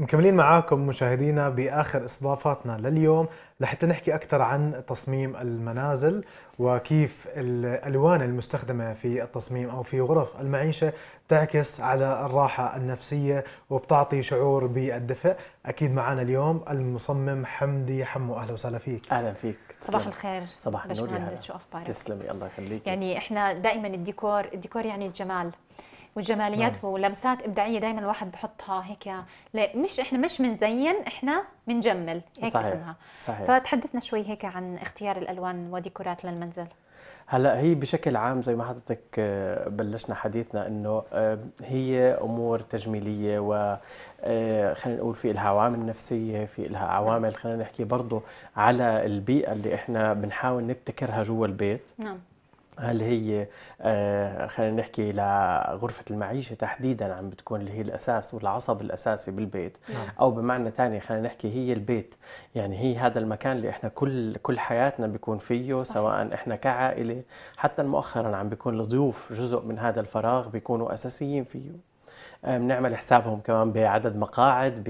مكملين معاكم مشاهدينا باخر استضافاتنا لليوم لحتى نحكي اكثر عن تصميم المنازل وكيف الالوان المستخدمه في التصميم او في غرف المعيشه بتعكس على الراحه النفسيه وبتعطي شعور بالدفء، اكيد معنا اليوم المصمم حمدي حمو اهلا وسهلا فيك. اهلا فيك. صباح الخير. صباح النور يا شو اخبارك؟ تسلمي الله يخليك. يعني احنا دائما الديكور، الديكور يعني الجمال. وجماليات نعم. ولمسات ابداعيه دائما الواحد بحطها هيك مش احنا مش بنزين احنا بنجمل هيك صحيح. اسمها صحيح. فتحدثنا شوي هيك عن اختيار الالوان وديكورات للمنزل هلا هي بشكل عام زي ما حضرتك آه، بلشنا حديثنا انه آه، هي امور تجميليه و آه، خلينا نقول في لها عوامل نفسيه في لها نعم. عوامل خلينا نحكي برضه على البيئه اللي احنا بنحاول نبتكرها جوا البيت نعم هل هي آه، خلينا نحكي لغرفة المعيشة تحديدا عم بتكون اللي هي الأساس والعصب الأساسي بالبيت نعم. أو بمعنى ثاني خلينا نحكي هي البيت يعني هي هذا المكان اللي إحنا كل كل حياتنا بيكون فيه سواء إحنا كعائلة حتى مؤخرا عم بيكون الضيوف جزء من هذا الفراغ بيكونوا أساسيين فيه آه، بنعمل حسابهم كمان بعدد مقاعد ب...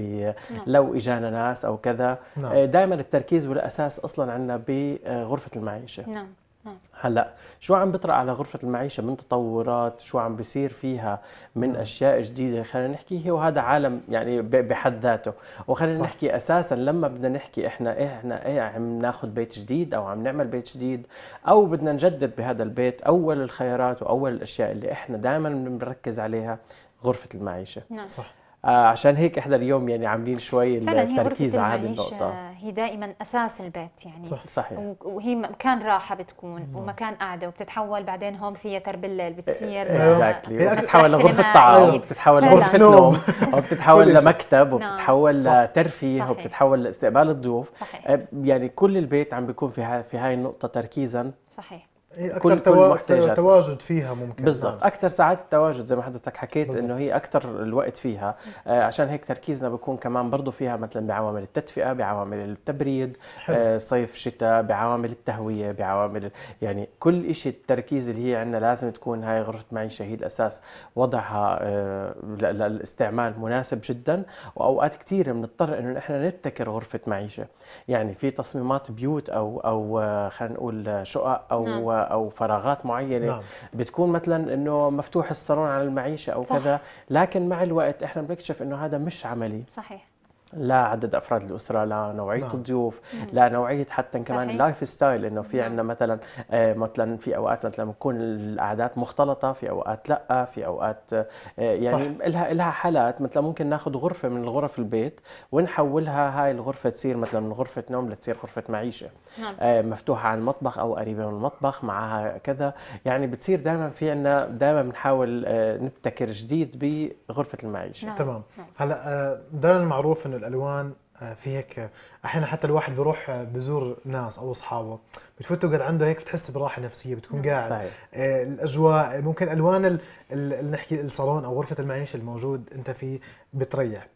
نعم. لو اجانا ناس او كذا نعم. آه، دائما التركيز والاساس اصلا عندنا بغرفه المعيشه نعم. نعم. هلا شو عم بطرأ على غرفة المعيشة من تطورات شو عم بيصير فيها من نعم. أشياء جديدة خلينا نحكي هي وهذا عالم يعني بحد ذاته وخلينا نحكي أساسا لما بدنا نحكي إحنا إيه إحنا إيه عم ناخذ بيت جديد أو عم نعمل بيت جديد أو بدنا نجدد بهذا البيت أول الخيارات وأول الأشياء اللي إحنا دائما بنركز عليها غرفة المعيشة نعم. صح آه، عشان هيك احنا اليوم يعني عاملين شوي التركيز على هذه النقطه هي دائما اساس البيت يعني صح صحيح وهي مكان راحه بتكون مم. ومكان قاعده وبتتحول بعدين هوم ثياتر بالليل إيه، بتصير إيه، آه، اكزاكتلي أيوه. بتتحول لغرفه طعام وبتتحول لغرفه نوم وبتتحول لمكتب وبتتحول نعم. لترفيه وبتتحول لاستقبال الضيوف آه، يعني كل البيت عم بيكون في في هاي النقطه تركيزا صحيح اكثر كل كل تواجد فيها ممكن بالضبط نعم. اكثر ساعات التواجد زي ما حضرتك حكيت بالزبط. انه هي اكثر الوقت فيها آه عشان هيك تركيزنا بيكون كمان برضه فيها مثلا بعوامل التدفئه بعوامل التبريد آه صيف شتاء بعوامل التهويه بعوامل يعني كل شيء التركيز اللي هي عندنا لازم تكون هاي غرفه معيشه هي الاساس وضعها آه للاستعمال مناسب جدا واوقات كثير بنضطر انه نحن نبتكر غرفه معيشه يعني في تصميمات بيوت او او آه، خلينا نقول آه، شقق او نعم. آه، او فراغات معينه نعم. بتكون مثلا انه مفتوح الصالون على المعيشه او صح. كذا لكن مع الوقت احنا بنكتشف انه هذا مش عملي صحيح لا عدد افراد الاسره لا نوعيه نعم. الضيوف لا نوعيه حتى كمان اللايف ستايل انه في نعم. عندنا مثلا آه، مثلا في اوقات مثلا بتكون الاعداد مختلطه في اوقات لا في اوقات آه، يعني لها لها حالات مثلا ممكن ناخذ غرفه من غرف البيت ونحولها هاي الغرفه تصير مثلا من غرفه نوم لتصير غرفه معيشه نعم. آه، مفتوحه عن المطبخ او قريبه من المطبخ معها كذا يعني بتصير دائما في عندنا دائما بنحاول نبتكر جديد بغرفه المعيشه نعم. تمام نعم. هلا دائما معروف انه الالوان آه، في هيك احيانا حتى الواحد بيروح آه، بزور ناس او اصحابه بتفوت تقعد عنده هيك بتحس براحه نفسيه بتكون نعم، قاعد صحيح. آه، الاجواء ممكن الوان نحكي الصالون او غرفه المعيشه الموجود انت فيه بتريح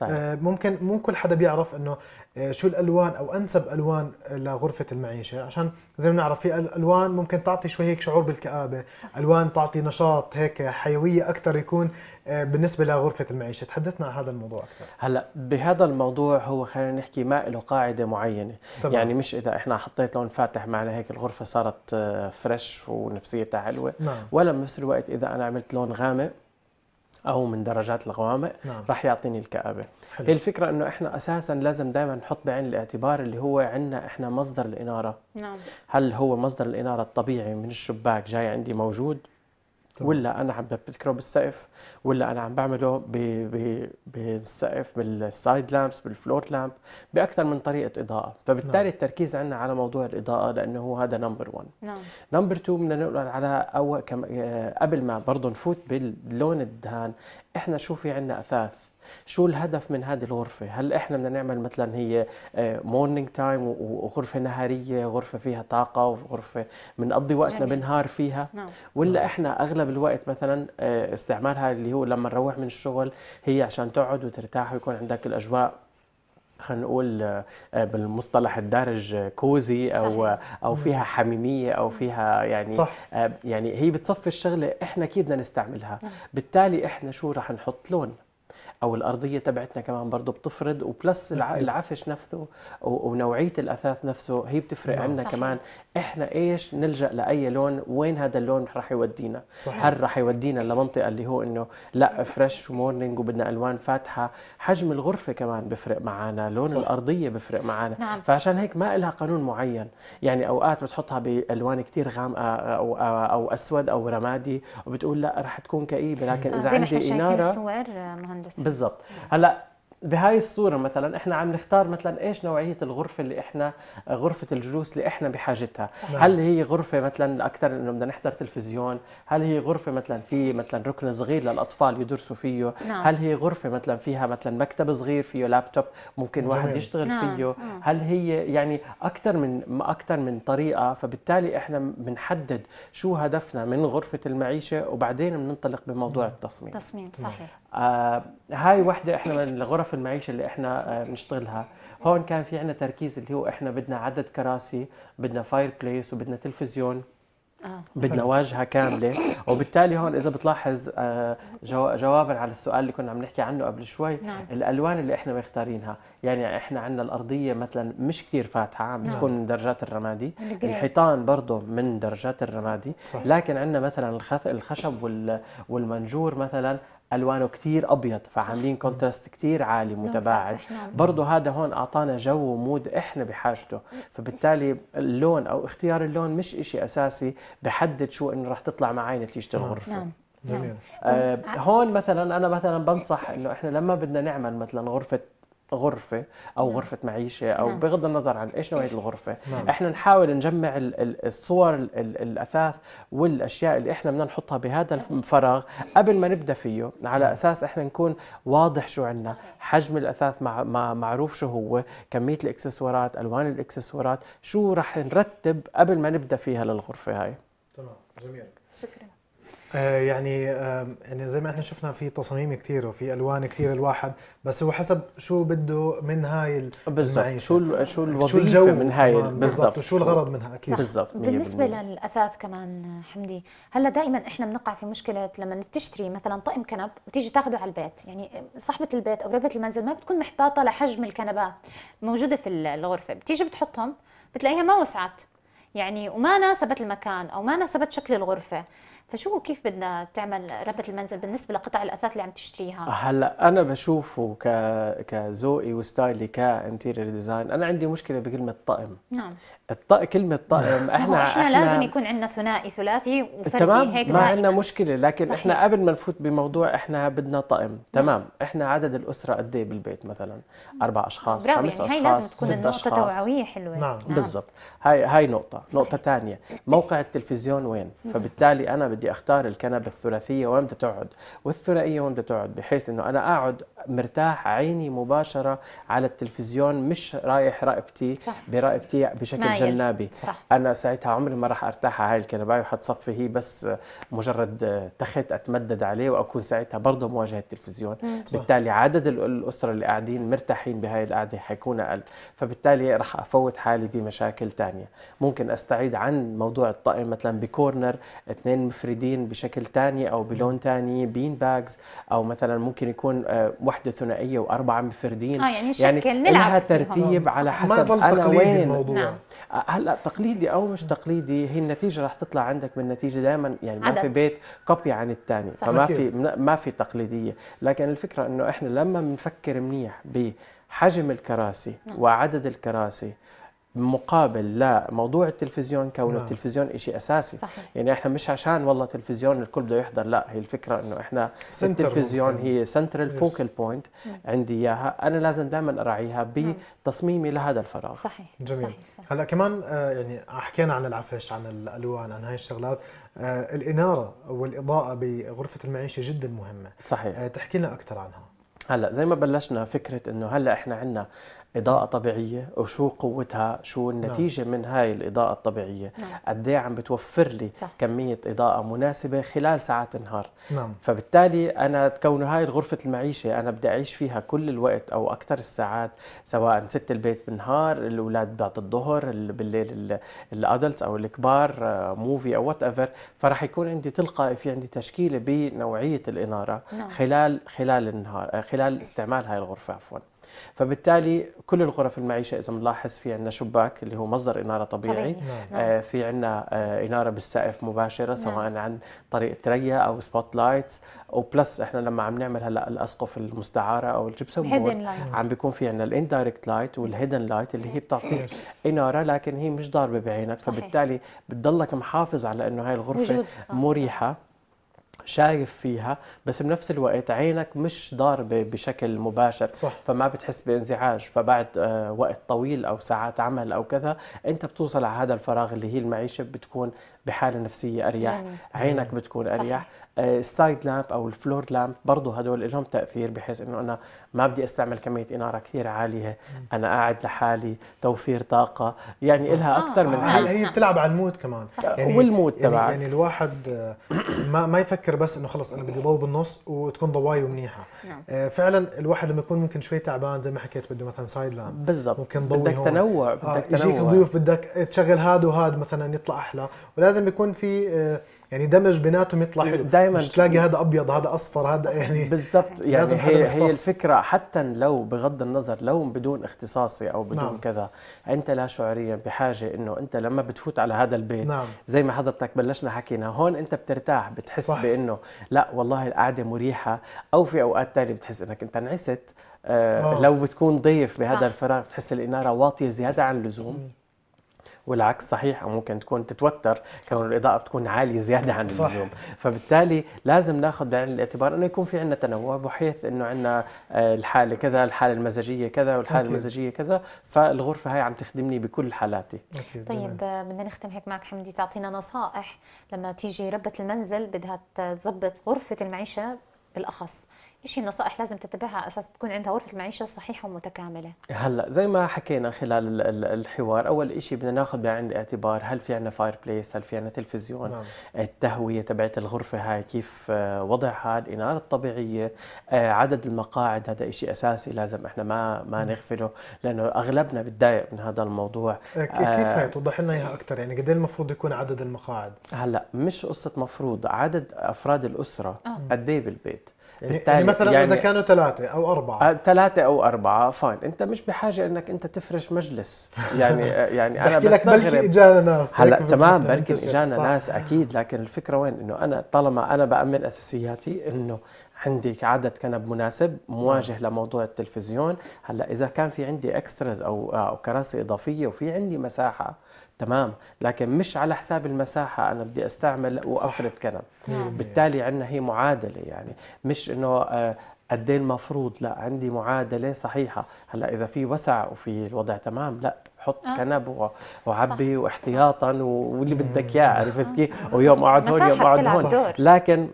صحيح. آه، ممكن مو كل حدا بيعرف انه آه، شو الالوان او انسب الوان لغرفه المعيشه عشان زي ما بنعرف في الوان ممكن تعطي شوي هيك شعور بالكابه الوان تعطي نشاط هيك حيويه اكثر يكون آه، بالنسبه لغرفه المعيشه تحدثنا عن هذا الموضوع اكثر هلا بهذا الموضوع هو خلينا نحكي ما له قاعده معينه طبعا. يعني مش اذا احنا حطيت لون فاتح معنا هيك الغرفه صارت فريش ونفسيتها حلوه نعم. ولا بنفس الوقت اذا انا عملت لون غامق او من درجات الغوامق نعم. رح يعطيني الكابه حلو. هي الفكره انه احنا اساسا لازم دائما نحط بعين الاعتبار اللي هو عندنا احنا مصدر الاناره نعم. هل هو مصدر الاناره الطبيعي من الشباك جاي عندي موجود ولا انا عم ببتكره بالسقف ولا انا عم بعمله بالسقف بالسايد لامبس بالفلور لامب باكثر من طريقه اضاءه فبالتالي نعم. التركيز عندنا على موضوع الاضاءه لانه هو هذا نمبر 1 نعم نمبر 2 بدنا نقول على أو كم آه، قبل ما برضه نفوت باللون الدهان احنا شو في عندنا اثاث شو الهدف من هذه الغرفه هل احنا بدنا نعمل مثلا هي مورنينج آه، تايم وغرفه نهاريه غرفه فيها طاقه وغرفه بنقضي وقتنا بنهار فيها نعم. ولا نعم. احنا اغلب الوقت مثلا آه، استعمالها اللي هو لما نروح من الشغل هي عشان تقعد وترتاح ويكون عندك الاجواء خلينا نقول آه، بالمصطلح الدارج كوزي او صحيح. او فيها حميميه او فيها يعني صح. يعني هي بتصفي الشغله احنا كيف بدنا نستعملها نعم. بالتالي احنا شو رح نحط لون او الارضيه تبعتنا كمان برضه بتفرض وبلس العفش نفسه ونوعيه الاثاث نفسه هي بتفرق عندنا نعم. كمان احنا ايش نلجا لاي لون وين هذا اللون رح يودينا صحيح. هل رح يودينا لمنطقه اللي هو انه لا فريش ومورنينج وبدنا الوان فاتحه حجم الغرفه كمان بفرق معنا لون صحيح. الارضيه بفرق معنا نعم. فعشان هيك ما لها قانون معين يعني اوقات بتحطها بالوان كثير غامقه أو, او اسود او رمادي وبتقول لا رح تكون كئيبه لكن آه، اذا عندي اناره الصور مهندس بالظبط هلا بهاي الصوره مثلا احنا عم نختار مثلا ايش نوعيه الغرفه اللي احنا غرفه الجلوس اللي احنا بحاجتها صحيح. نعم. هل هي غرفه مثلا اكثر انه بدنا نحضر تلفزيون هل هي غرفه مثلا في مثلا ركن صغير للاطفال يدرسوا فيه نعم. هل هي غرفه مثلا فيها مثلا مكتب صغير فيه لابتوب ممكن جميل. واحد يشتغل نعم. فيه نعم. هل هي يعني اكثر من اكثر من طريقه فبالتالي احنا بنحدد شو هدفنا من غرفه المعيشه وبعدين بننطلق بموضوع نعم. التصميم تصميم صحيح نعم. آه هاي وحده احنا من الغرف ظرف المعيشه اللي احنا آه، بنشتغلها هون كان في عندنا تركيز اللي هو احنا بدنا عدد كراسي بدنا فاير بليس وبدنا تلفزيون آه. بدنا واجهه كامله وبالتالي هون اذا بتلاحظ آه، جو جوابا على السؤال اللي كنا عم نحكي عنه قبل شوي نعم. الالوان اللي احنا مختارينها يعني احنا عندنا الارضيه مثلا مش كثير فاتحه عم بتكون نعم. من درجات الرمادي الحيطان برضه من درجات الرمادي صح. لكن عندنا مثلا الخشب والمنجور مثلا الوانه كثير ابيض فعاملين كونتراست كثير عالي متباعد برضه هذا هون اعطانا جو ومود احنا بحاجته فبالتالي اللون او اختيار اللون مش شيء اساسي بحدد شو انه رح تطلع معي نتيجه نعم. الغرفه نعم. جميل. نعم. آه هون مثلا انا مثلا بنصح انه احنا لما بدنا نعمل مثلا غرفه غرفه او نعم. غرفه معيشه او نعم. بغض النظر عن ايش نوعيه الغرفه نعم. احنا نحاول نجمع الصور الاثاث والاشياء اللي احنا بدنا نحطها بهذا الفراغ نعم. قبل ما نبدا فيه على اساس احنا نكون واضح شو عندنا حجم الاثاث مع معروف شو هو كميه الاكسسوارات الوان الاكسسوارات شو رح نرتب قبل ما نبدا فيها للغرفه هاي تمام جميل شكرا آه، يعني يعني زي ما احنا شفنا في تصاميم كثير وفي الوان كثير الواحد بس هو حسب شو بده من هاي المعيشة شو شو الوظيفه شو الجو من هاي بالضبط وشو الغرض منها اكيد بالضبط بالنسبه للاثاث كمان حمدي هلا دائما احنا بنقع في مشكله لما تشتري مثلا طقم كنب وتيجي تاخده على البيت يعني صاحبه البيت او ربه المنزل ما بتكون محتاطه لحجم الكنبات الموجوده في الغرفه بتيجي بتحطهم بتلاقيها ما وسعت يعني وما ناسبت المكان او ما ناسبت شكل الغرفه فشو كيف بدنا تعمل ربة المنزل بالنسبه لقطع الاثاث اللي عم تشتريها هلا انا بشوفه ك كذوقي وستايلي كانتيريور ديزاين انا عندي مشكله بكلمه طقم نعم الط... كلمه طقم احنا احنا, احنا لازم يكون عندنا ثنائي ثلاثي وفردي تمام هيك ما عندنا مشكله لكن صحيح. احنا قبل ما نفوت بموضوع احنا بدنا طقم نعم. تمام احنا عدد الاسره قد ايه بالبيت مثلا اربع اشخاص برافو خمس يعني هي اشخاص هي لازم تكون النقطه أشخاص. توعويه حلوه نعم, نعم. بالضبط هاي هاي نقطه صحيح. نقطه ثانيه موقع التلفزيون وين نعم. فبالتالي انا بدي بدي اختار الكنبه الثلاثيه وين بدها تقعد والثنائيه وين بدها تقعد بحيث انه انا اقعد مرتاح عيني مباشرة على التلفزيون مش رايح رقبتي صح. برقبتي بشكل مايل. جنابي صح. أنا ساعتها عمري ما راح أرتاح على هاي الكنباية وحتصفي هي بس مجرد تخت أتمدد عليه وأكون ساعتها برضه مواجهة التلفزيون صح. بالتالي عدد الأسرة اللي قاعدين مرتاحين بهاي القعدة حيكون أقل فبالتالي راح أفوت حالي بمشاكل تانية ممكن أستعيد عن موضوع الطقم مثلا بكورنر اثنين مفردين بشكل تاني أو بلون تاني بين باجز أو مثلا ممكن يكون آه، وحده ثنائيه واربعه منفردين اه يعني شكل يعني نلعب لها ترتيب على حسب ما ظل تقليدي وين. الموضوع نعم. آه، آه، هلا تقليدي او مش تقليدي هي النتيجه رح تطلع عندك بالنتيجه دائما يعني عدد. ما في بيت كوبي عن الثاني فما في ما في تقليديه لكن الفكره انه احنا لما بنفكر منيح بحجم الكراسي الكراسي نعم. وعدد الكراسي مقابل لموضوع التلفزيون كونه نعم. التلفزيون شيء اساسي صحيح. يعني احنا مش عشان والله تلفزيون الكل بده يحضر لا هي الفكره انه احنا التلفزيون ممكن. هي سنترال فوكال بوينت عندي اياها انا لازم دائما اراعيها نعم. بتصميمي لهذا الفراغ صحيح جميل صحيح. هلا كمان آه، يعني حكينا عن العفش عن الالوان عن هاي الشغلات آه، الاناره والاضاءه بغرفه المعيشه جدا مهمه صحيح آه، تحكي لنا اكثر عنها هلا زي ما بلشنا فكره انه هلا احنا عندنا إضاءة طبيعية وشو قوتها شو نعم. النتيجة نعم. من هاي الإضاءة الطبيعية نعم. ايه عم بتوفر لي صح. كمية إضاءة مناسبة خلال ساعات النهار نعم. فبالتالي أنا تكون هاي غرفة المعيشة أنا بدي أعيش فيها كل الوقت أو أكثر الساعات سواء ست البيت بالنهار الأولاد بعد الظهر بالليل الأدلت أو الكبار موفي آه، أو وات ايفر فراح يكون عندي تلقائي في عندي تشكيلة بنوعية الإنارة نعم. خلال خلال النهار آه، خلال استعمال هاي الغرفة عفواً فبالتالي كل الغرف المعيشه اذا بنلاحظ في عندنا شباك اللي هو مصدر اناره طبيعي, طبيعي. نعم. نعم. آه، في عندنا آه، اناره بالسقف مباشره نعم. سواء عن طريق تريا او سبوت لايتس وبلس احنا لما عم نعمل هلا الاسقف المستعاره او الجبسم عم بيكون في عندنا الاندايركت لايت والهيدن لايت اللي هي بتعطيك اناره لكن هي مش ضاربه بعينك فبالتالي بتضلك محافظ على انه هاي الغرفه آه. مريحه شايف فيها بس بنفس الوقت عينك مش ضاربه بشكل مباشر صح. فما بتحس بانزعاج فبعد آه، وقت طويل او ساعات عمل او كذا انت بتوصل على هذا الفراغ اللي هي المعيشه بتكون بحاله نفسيه اريح يعني. عينك نعم. بتكون اريح السايد آه، لامب او الفلور لامب برضه هدول لهم تاثير بحيث انه انا ما بدي استعمل كميه اناره كثير عاليه انا قاعد لحالي توفير طاقه يعني صح. لها اكثر من آه، حل هي نعم. بتلعب على المود كمان صح. يعني والمود يعني تبعك يعني, يعني الواحد آه، ما ما يفكر بس انه خلص انا بدي ضوء بالنص وتكون ضوايه منيحه فعلا الواحد لما يكون ممكن شوي تعبان زي ما حكيت بده مثلا سايد لامب بالضبط ممكن ضوي بدك تنوع بدك آه تنوع يجيك ضيوف بدك تشغل هاد وهاد مثلا يطلع احلى ولا لازم يكون في آه، يعني دمج بيناتهم يطلع حلو دايما مش تلاقي هذا ابيض هذا اصفر هذا يعني بالضبط يعني لازم هي, هي الفكره حتى لو بغض النظر لو بدون اختصاصي او بدون نعم. كذا انت لا شعوريا بحاجه انه انت لما بتفوت على هذا البيت نعم. زي ما حضرتك بلشنا حكينا هون انت بترتاح بتحس صح. بانه لا والله القعده مريحه او في اوقات ثانيه بتحس انك انت نعست آه،, آه لو بتكون ضيف بهذا صح. الفراغ بتحس الاناره واطيه زياده عن اللزوم والعكس صحيح او ممكن تكون تتوتر كون الاضاءه بتكون عاليه زياده عن اللزوم فبالتالي لازم ناخذ بعين الاعتبار انه يكون في عندنا تنوع بحيث انه عندنا آه، الحاله كذا الحاله المزاجيه كذا والحاله أكيد. المزاجيه كذا فالغرفه هاي عم تخدمني بكل حالاتي أكيد. طيب آه، بدنا نختم هيك معك حمدي تعطينا نصائح لما تيجي ربة المنزل بدها تظبط غرفه المعيشه بالاخص ايش هي النصائح لازم تتبعها اساس تكون عندها غرفه معيشه صحيحه ومتكامله؟ هلا زي ما حكينا خلال الحوار اول شيء بدنا ناخذ بعين الاعتبار هل في عندنا فاير بليس، هل في عندنا تلفزيون، نعم. التهويه تبعت الغرفه هاي كيف آه، وضعها، الاناره الطبيعيه، آه، عدد المقاعد هذا شيء اساسي لازم احنا ما ما نعم. نغفله لانه اغلبنا بتضايق من هذا الموضوع آه، كيف هي توضح لنا اياها اكثر يعني قد إيه المفروض يكون عدد المقاعد؟ هلا مش قصه مفروض عدد افراد الاسره قد ايه بالبيت؟ يعني, يعني, يعني مثلا يعني اذا كانوا ثلاثه او اربعه آه، ثلاثه او اربعه فاين انت مش بحاجه انك انت تفرش مجلس يعني آه، يعني انا بس لك بلكي اجانا ناس هلا تمام بلكي اجانا ناس اكيد لكن الفكره وين انه انا طالما انا بامن اساسياتي انه عندي عدد كنب مناسب مواجه نعم. لموضوع التلفزيون هلا اذا كان في عندي اكستراز او آه، او كراسي اضافيه وفي عندي مساحه تمام لكن مش على حساب المساحة أنا بدي أستعمل وأفرد كنب نعم. بالتالي عندنا هي معادلة يعني مش إنه آه، قد إيه المفروض لا عندي معادله صحيحه هلا اذا في وسع وفي الوضع تمام لا حط آه. كنب وعبي صح. واحتياطا واللي بدك اياه عرفت كيف ويوم اقعد هون يوم اقعد هون لكن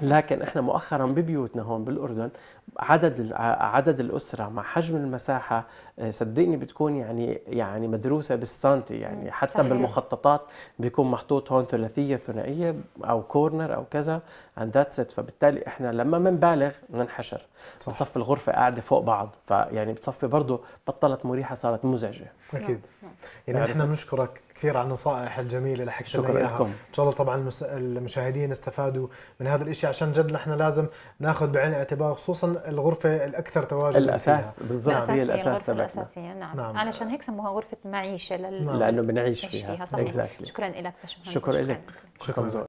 لكن احنا مؤخرا ببيوتنا هون بالاردن عدد عدد الاسره مع حجم المساحه آه، صدقني بتكون يعني يعني مدروسه بالسنتي يعني حتى صحيح. بالمخططات بيكون محطوط هون ثلاثيه ثنائيه او كورنر او كذا اند ذاتس فبالتالي احنا لما بنبالغ بننحشر بتصفي الغرفه قاعده فوق بعض فيعني بتصفي برضه بطلت مريحه صارت مزعجه اكيد نعم، نعم. يعني, يعني احنا بنشكرك كثير على النصائح الجميله اللي حكيت شكرا لكم ان شاء الله طبعا المشاهدين استفادوا من هذا الشيء عشان جد نحن لازم ناخذ بعين الاعتبار خصوصا الغرفه الاكثر تواجدا الاساس نعم. بالضبط هي الاساس تبعنا الاساسيه نعم. نعم علشان هيك سموها غرفه معيشه لل... نعم. لانه بنعيش فيها, فيها صحيح. Exactly. شكرا لك شكرا لك شكرا, شكرا.